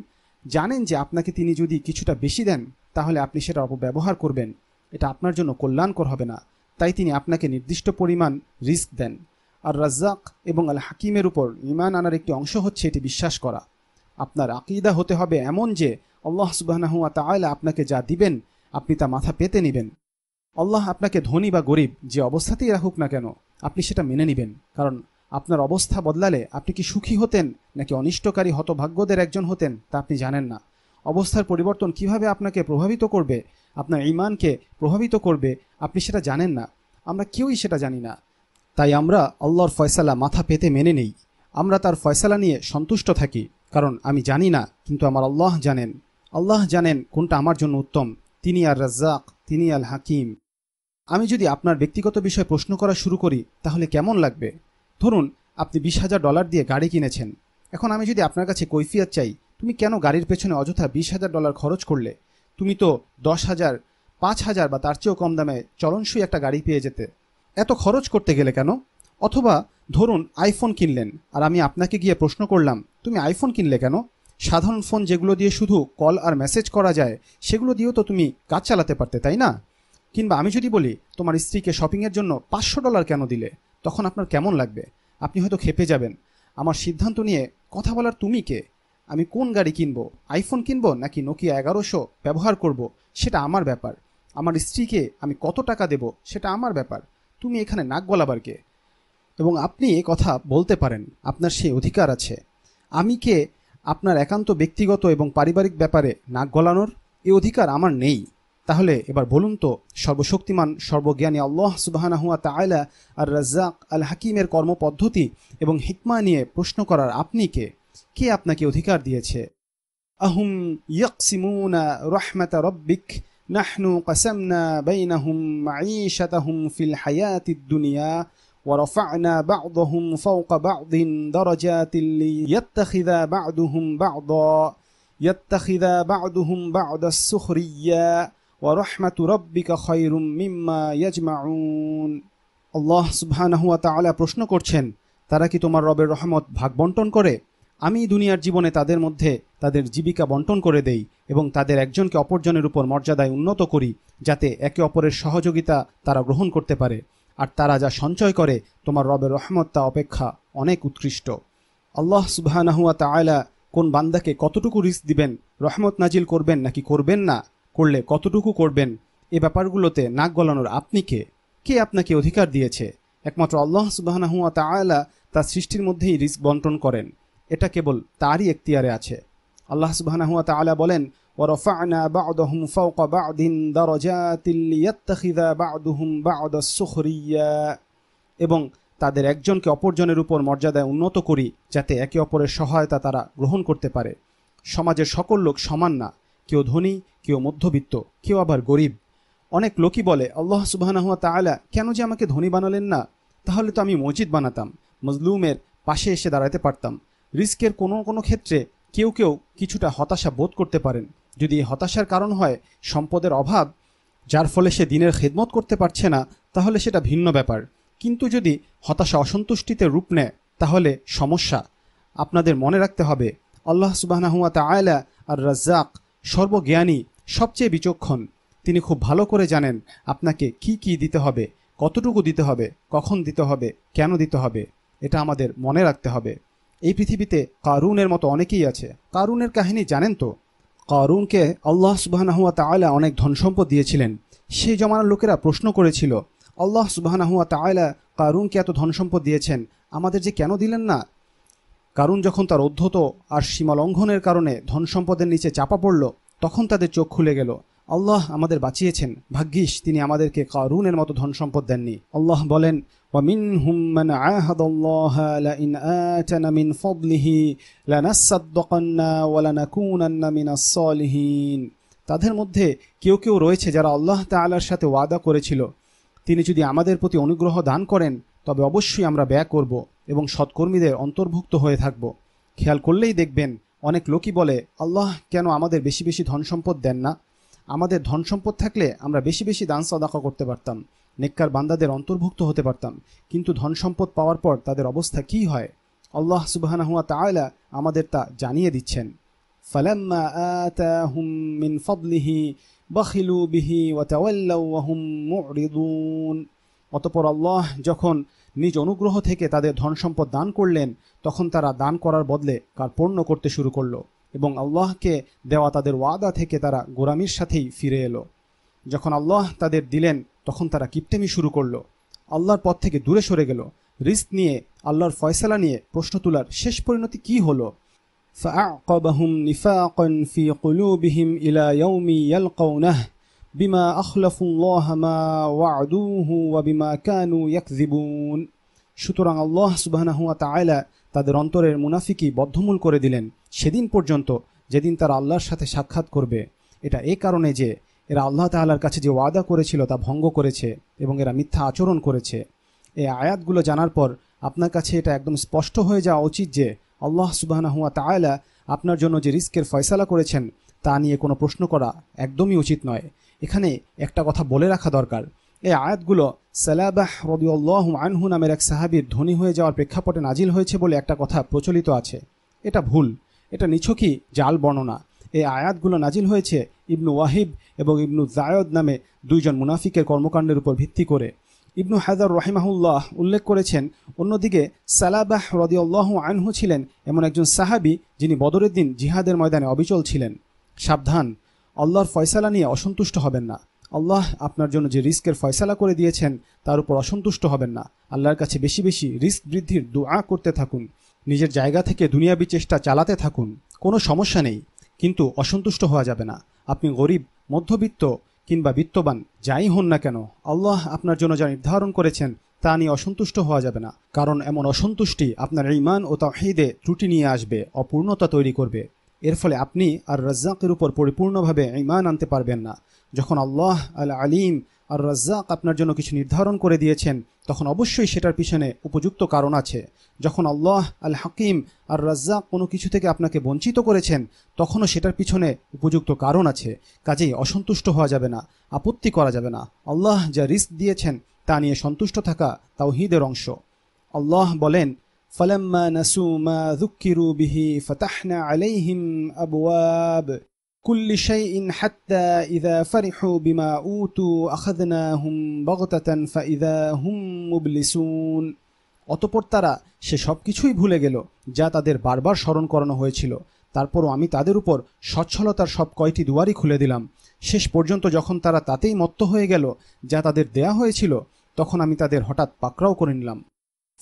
জানেন যে আপনাকে তিনি যদি কিছুটা বেশি দেন তাহলে আপনি সেটা অপব্যবহার করবেন এটা আপনার জন্য কল্যাণকর হবে না তাই তিনি আপনাকে নির্দিষ্ট পরিমাণ রিস্ক দেন আর রাজ্জাক এবং আল হাকিমের উপর ইমান আনার একটি অংশ হচ্ছে এটি বিশ্বাস করা আপনার আকিদা হতে হবে এমন যে আল্লাহ সুবাহনুয়া তায়লা আপনাকে যা দিবেন আপনি তা মাথা পেতে নেবেন আল্লাহ আপনাকে ধনী বা গরিব যে অবস্থাতেই রাখুক না কেন আপনি সেটা মেনে নেবেন কারণ আপনার অবস্থা বদলালে আপনি কি সুখী হতেন নাকি অনিষ্টকারী হতভাগ্যদের একজন হতেন তা আপনি জানেন না অবস্থার পরিবর্তন কিভাবে আপনাকে প্রভাবিত করবে আপনার ইমানকে প্রভাবিত করবে আপনি সেটা জানেন না আমরা কেউই সেটা জানি না তাই আমরা আল্লাহর ফয়সালা মাথা পেতে মেনে নেই আমরা তার ফয়সালা নিয়ে সন্তুষ্ট থাকি কারণ আমি জানি না কিন্তু আমার আল্লাহ জানেন আল্লাহ জানেন কোনটা আমার জন্য উত্তম তিনি আর রাজ্জাক তিনি আল হাকিম আমি যদি আপনার ব্যক্তিগত বিষয়ে প্রশ্ন করা শুরু করি তাহলে কেমন লাগবে ধরুন আপনি বিশ হাজার ডলার দিয়ে গাড়ি কিনেছেন এখন আমি যদি আপনার কাছে কৈফিয়াত চাই তুমি কেন গাড়ির পেছনে অযথা বিশ হাজার ডলার খরচ করলে তুমি তো দশ হাজার পাঁচ হাজার বা তার চেয়েও কম দামে চলনসই একটা গাড়ি পেয়ে যেতে এত খরচ করতে গেলে কেন অথবা ধরুন আইফোন কিনলেন আর আমি আপনাকে গিয়ে প্রশ্ন করলাম তুমি আইফোন কিনলে কেন সাধারণ ফোন যেগুলো দিয়ে শুধু কল আর মেসেজ করা যায় সেগুলো দিয়েও তো তুমি কাজ চালাতে পারতে তাই না কিংবা আমি যদি বলি তোমার স্ত্রীকে শপিংয়ের জন্য পাঁচশো ডলার কেন দিলে তখন আপনার কেমন লাগবে আপনি হয়তো খেপে যাবেন আমার সিদ্ধান্ত নিয়ে কথা বলার তুমি কে আমি কোন গাড়ি কিনবো আইফোন কিনবো নাকি নোকিয়া এগারোশো ব্যবহার করব সেটা আমার ব্যাপার আমার স্ত্রীকে আমি কত টাকা দেব সেটা আমার ব্যাপার তুমি এখানে নাক গলাবার কে এবং আপনি এ কথা বলতে পারেন আপনার সেই অধিকার আছে আমি কে আপনার একান্ত ব্যক্তিগত এবং পারিবারিক ব্যাপারে নাক গলানোর এ অধিকার আমার নেই তাহলে এবার বলুন তো সর্বশক্তিমান সর্বজ্ঞানী আল্লাহ তা তায়লা আর রাজ্জাক আল হাকিমের কর্মপদ্ধতি এবং হিকমা নিয়ে প্রশ্ন করার আপনি কে কে আপনাকে অধিকার দিয়েছে আহুম ইয়কসিমুনা রহমাতা রব্বিক নাহনু কাসামনা বাইনাহুম মাঈশাতাহুম ফিল হায়াতিদ দুনিয়া ورفعنا بعضهم فوق بعض درجات ليتخذ بعضهم بعضا يتخذ بعضهم بعض সুহরিয়া ওয়ারহমাতু রব্বিকা খয়রুম মিম্মা ইয়াজমাউন আল্লাহ সুবহানাহুয়া তাআলা প্রশ্ন করছেন তারা কি তোমার রবের রহমত ভাগ বন্টন করে আমি দুনিয়ার জীবনে তাদের মধ্যে তাদের জীবিকা বন্টন করে দেই এবং তাদের একজনকে অপরজনের উপর মর্যাদায় উন্নত করি যাতে একে অপরের সহযোগিতা তারা গ্রহণ করতে পারে আর তারা যা সঞ্চয় করে তোমার রবের রহমত তা অপেক্ষা অনেক উৎকৃষ্ট আল্লাহ সুবাহানাহুয়া তায়লা কোন বান্দাকে কতটুকু রিস্ক দিবেন রহমত নাজিল করবেন নাকি করবেন না করলে কতটুকু করবেন এ ব্যাপারগুলোতে নাক গলানোর আপনি কে কে আপনাকে অধিকার দিয়েছে একমাত্র আল্লাহ সুবাহ তালা তার সৃষ্টির মধ্যেই রিস্ক বন্টন করেন এটা কেবল তারই এখতিয়ারে আছে আল্লাহ সুবাহ তালা বলেন এবং তাদের একজনকে অপরজনের উপর মর্যাদায় উন্নত করি যাতে একে অপরের সহায়তা তারা গ্রহণ করতে পারে সমাজের সকল লোক সমান না কেউ ধনী কেউ মধ্যবিত্ত কেউ আবার গরিব অনেক লোকই বলে আল্লাহ সুবাহ তালা কেন যে আমাকে ধনী বানালেন না তাহলে তো আমি মসজিদ বানাতাম মজলুমের পাশে এসে দাঁড়াতে পারতাম রিস্কের কোনো কোনো ক্ষেত্রে কেউ কেউ কিছুটা হতাশা বোধ করতে পারেন যদি হতাশার কারণ হয় সম্পদের অভাব যার ফলে সে দিনের খেদমত করতে পারছে না তাহলে সেটা ভিন্ন ব্যাপার কিন্তু যদি হতাশা অসন্তুষ্টিতে রূপ নেয় তাহলে সমস্যা আপনাদের মনে রাখতে হবে আল্লাহ সুবাহনাহুয়া আয়লা আর রাজ্জাক সর্বজ্ঞানী সবচেয়ে বিচক্ষণ তিনি খুব ভালো করে জানেন আপনাকে কি কি দিতে হবে কতটুকু দিতে হবে কখন দিতে হবে কেন দিতে হবে এটা আমাদের মনে রাখতে হবে এই পৃথিবীতে কারুনের মতো অনেকেই আছে কারুনের কাহিনী জানেন তো কারুনকে আল্লাহ সুবাহানহুয়া তায়লা অনেক ধনসম্পদ দিয়েছিলেন সেই জমানার লোকেরা প্রশ্ন করেছিল আল্লাহ সুবাহানহুয়া তায়লা কারুনকে এত ধনসম্পদ দিয়েছেন আমাদের যে কেন দিলেন না কারণ যখন তার অধ্যত আর সীমা লঙ্ঘনের কারণে ধনসম্পদের নিচে চাপা পড়ল তখন তাদের চোখ খুলে গেল আল্লাহ আমাদের বাঁচিয়েছেন ভাগ্যিস তিনি আমাদেরকে কারুনের মতো ধন সম্পদ দেননি আল্লাহ বলেন তাদের মধ্যে কেউ কেউ রয়েছে যারা আল্লাহ তাআলার সাথে ওয়াদা করেছিল তিনি যদি আমাদের প্রতি অনুগ্রহ দান করেন তবে অবশ্যই আমরা ব্যয় করবো এবং সৎকর্মীদের অন্তর্ভুক্ত হয়ে থাকব খেয়াল করলেই দেখবেন অনেক লোকই বলে আল্লাহ কেন আমাদের বেশি বেশি ধন সম্পদ দেন না আমাদের ধন সম্পদ থাকলে আমরা বেশি বেশি দান সদাকা করতে পারতাম নেককার বান্দাদের অন্তর্ভুক্ত হতে পারতাম কিন্তু ধন সম্পদ পাওয়ার পর তাদের অবস্থা কি হয় আল্লাহ সুবাহানহুয়া তালা আমাদের তা জানিয়ে দিচ্ছেন বিহি অতপর আল্লাহ যখন নিজ অনুগ্রহ থেকে তাদের ধনসম্পদ দান করলেন তখন তারা দান করার বদলে কার্পণ্য করতে শুরু করলো এবং আল্লাহকে দেওয়া তাদের ওয়াদা থেকে তারা গোরামির সাথেই ফিরে এলো যখন আল্লাহ তাদের দিলেন তখন তারা কিপ্তেমি শুরু করলো আল্লাহর পথ থেকে দূরে সরে গেল রিস্ক নিয়ে আল্লাহর ফয়সালা নিয়ে প্রশ্ন তোলার শেষ পরিণতি কি হলো فأعقبهم نفاقا في بما أخلفوا الله ما وعدوه وبما كانوا يكذبون সুতরাং আল্লাহ সুবাহানাহুয়া তাদের অন্তরের মুনাফিকি বদ্ধমূল করে দিলেন সেদিন পর্যন্ত যেদিন তারা আল্লাহর সাথে সাক্ষাৎ করবে এটা এ কারণে যে এরা আল্লাহ তাআলার কাছে যে ওয়াদা করেছিল তা ভঙ্গ করেছে এবং এরা মিথ্যা আচরণ করেছে এই আয়াতগুলো জানার পর আপনার কাছে এটা একদম স্পষ্ট হয়ে যাওয়া উচিত যে আল্লাহ সুবাহানাহুয়া তায়লা আপনার জন্য যে রিস্কের ফয়সালা করেছেন তা নিয়ে কোনো প্রশ্ন করা একদমই উচিত নয় এখানে একটা কথা বলে রাখা দরকার এই আয়াতগুলো সালাবাহ রদিউল্লাহ আনহু নামের এক সাহাবির ধনী হয়ে যাওয়ার প্রেক্ষাপটে নাজিল হয়েছে বলে একটা কথা প্রচলিত আছে এটা ভুল এটা নিছকই জাল বর্ণনা এই আয়াতগুলো নাজিল হয়েছে ইবনু ওয়াহিব এবং ইবনু জায়দ নামে দুইজন মুনাফিকের কর্মকাণ্ডের উপর ভিত্তি করে ইবনু হাজার রহিমাহুল্লাহ উল্লেখ করেছেন অন্যদিকে সালাবাহ রদিউল্লাহ আনহু ছিলেন এমন একজন সাহাবি যিনি বদরের দিন জিহাদের ময়দানে অবিচল ছিলেন সাবধান আল্লাহর ফয়সালা নিয়ে অসন্তুষ্ট হবেন না আল্লাহ আপনার জন্য যে রিস্কের ফয়সালা করে দিয়েছেন তার উপর অসন্তুষ্ট হবেন না আল্লাহর কাছে বেশি বেশি রিস্ক বৃদ্ধির দোয়া করতে থাকুন নিজের জায়গা থেকে দুনিয়াবি চেষ্টা চালাতে থাকুন কোনো সমস্যা নেই কিন্তু অসন্তুষ্ট হওয়া যাবে না আপনি গরিব মধ্যবিত্ত কিংবা বিত্তবান যাই হন না কেন আল্লাহ আপনার জন্য যা নির্ধারণ করেছেন তা নিয়ে অসন্তুষ্ট হওয়া যাবে না কারণ এমন অসন্তুষ্টি আপনার ইমান ও তাহিদে ত্রুটি নিয়ে আসবে অপূর্ণতা তৈরি করবে এর ফলে আপনি আর রাজ্জাকের উপর পরিপূর্ণভাবে ইমান আনতে পারবেন না যখন আল্লাহ আল আলিম আর রাজ্জাক আপনার জন্য কিছু নির্ধারণ করে দিয়েছেন তখন অবশ্যই সেটার পিছনে উপযুক্ত কারণ আছে যখন আল্লাহ আল হাকিম আর রাজ্জাক কোনো কিছু থেকে আপনাকে বঞ্চিত করেছেন তখনও সেটার পিছনে উপযুক্ত কারণ আছে কাজেই অসন্তুষ্ট হওয়া যাবে না আপত্তি করা যাবে না আল্লাহ যা রিস্ক দিয়েছেন তা নিয়ে সন্তুষ্ট থাকা হিদের অংশ আল্লাহ বলেন فلما نسوا ما ذكروا به فتحنا عليهم أبواب كل شيء حتى إذا فرحوا بما أوتوا أخذناهم بغتة فإذا هم مبلسون অতপর তারা সে সব কিছুই ভুলে গেল যা তাদের বারবার স্মরণ করানো হয়েছিল তারপরও আমি তাদের উপর সচ্ছলতার সব কয়টি দুয়ারই খুলে দিলাম শেষ পর্যন্ত যখন তারা তাতেই মত্ত হয়ে গেল যা তাদের দেয়া হয়েছিল তখন আমি তাদের হঠাৎ পাকড়াও করে নিলাম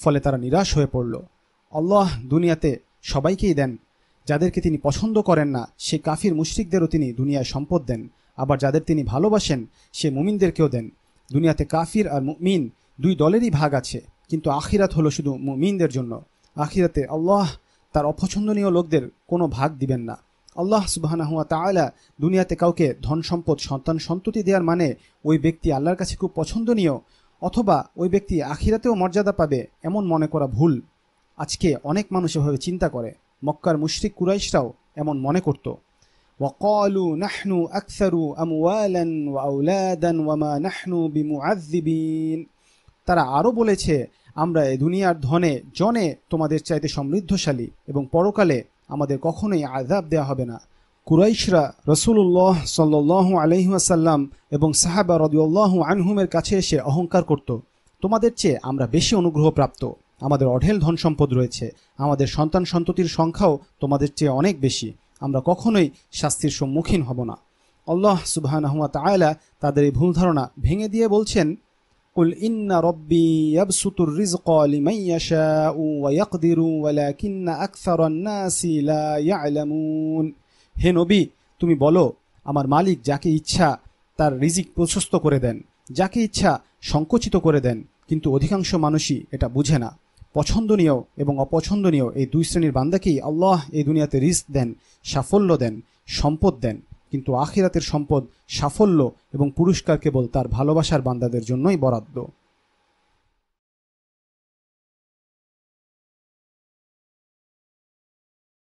ফলে তারা নিরাশ হয়ে পড়ল আল্লাহ দুনিয়াতে সবাইকেই দেন যাদেরকে তিনি পছন্দ করেন না সে কাফির মুশ্রিকদেরও তিনি দুনিয়ায় সম্পদ দেন আবার যাদের তিনি ভালোবাসেন সে মুমিনদেরকেও দেন দুনিয়াতে কাফির আর মুমিন দুই দলেরই ভাগ আছে কিন্তু আখিরাত হলো শুধু মুমিনদের জন্য আখিরাতে আল্লাহ তার অপছন্দনীয় লোকদের কোনো ভাগ দিবেন না আল্লাহ হুয়া তালা দুনিয়াতে কাউকে ধন সম্পদ সন্তান সন্ততি দেওয়ার মানে ওই ব্যক্তি আল্লাহর কাছে খুব পছন্দনীয় অথবা ওই ব্যক্তি আখিরাতেও মর্যাদা পাবে এমন মনে করা ভুল আজকে অনেক মানুষ এভাবে চিন্তা করে মক্কার মুশরিক কুরাইশরাও এমন মনে করত وقالوا نحن أكثر أموالا وأولادا وما نحن بمعذبين তারা আরও বলেছে আমরা এ দুনিয়ার ধনে জনে তোমাদের চাইতে সমৃদ্ধশালী এবং পরকালে আমাদের কখনোই আজাব দেয়া হবে না কুরাইশরা রসুল্লাহ সাল্লাহ আলহিহাসাল্লাম এবং সাহাবা রদিউল্লাহ আনহুমের কাছে এসে অহংকার করত তোমাদের চেয়ে আমরা বেশি অনুগ্রহপ্রাপ্ত আমাদের অঢেল ধন সম্পদ রয়েছে আমাদের সন্তান সন্ততির সংখ্যাও তোমাদের চেয়ে অনেক বেশি আমরা কখনোই শাস্তির সম্মুখীন হব না আল্লাহ সুবাহ আয়লা তাদের এই ভুল ধারণা ভেঙে দিয়ে বলছেন قل إن ربي يبسط الرزق لمن يشاء ويقدر ولكن أكثر الناس لا يعلمون হে নবী তুমি বলো আমার মালিক যাকে ইচ্ছা তার রিজিক প্রশস্ত করে দেন যাকে ইচ্ছা সংকুচিত করে দেন কিন্তু অধিকাংশ মানুষই এটা বুঝে না পছন্দনীয় এবং অপছন্দনীয় এই দুই শ্রেণীর বান্দাকেই আল্লাহ এই দুনিয়াতে রিস্ক দেন সাফল্য দেন সম্পদ দেন কিন্তু আখিরাতের সম্পদ সাফল্য এবং পুরস্কার কেবল তার ভালোবাসার বান্দাদের জন্যই বরাদ্দ